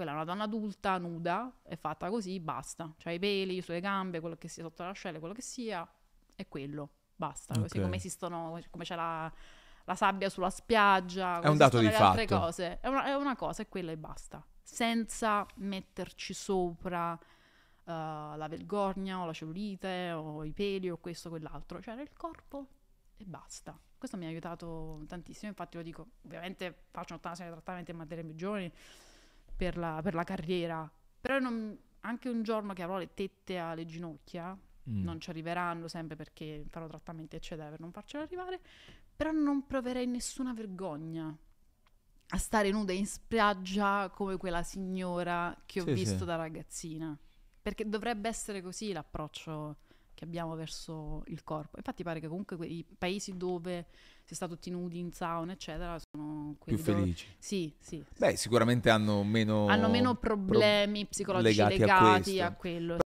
quella è una donna adulta, nuda, è fatta così, basta. Cioè i peli sulle gambe, quello che sia sotto la l'ascella, quello che sia, è quello, basta. Okay. Così come esistono, come c'è la, la sabbia sulla spiaggia, è un dato di altre fatto. cose. È una, è una cosa, è quella e basta. Senza metterci sopra... Uh, la vergogna o la cellulite o i peli o questo o quell'altro, cioè era il corpo e basta. Questo mi ha aiutato tantissimo, infatti lo dico, ovviamente faccio un'ottana di trattamenti in materia più giovani, per la, per la carriera, però non, anche un giorno che avrò le tette alle ginocchia, mm. non ci arriveranno sempre perché farò trattamenti eccetera per non farcela arrivare, però non proverei nessuna vergogna a stare nuda in spiaggia come quella signora che ho sì, visto sì. da ragazzina, perché dovrebbe essere così l'approccio che abbiamo verso il corpo. Infatti pare che comunque i paesi dove si sta tutti nudi in sauna eccetera sono più felici. Dove... sì, sì. Beh, sicuramente hanno meno, hanno meno problemi pro... psicologici legati, legati a, a quello.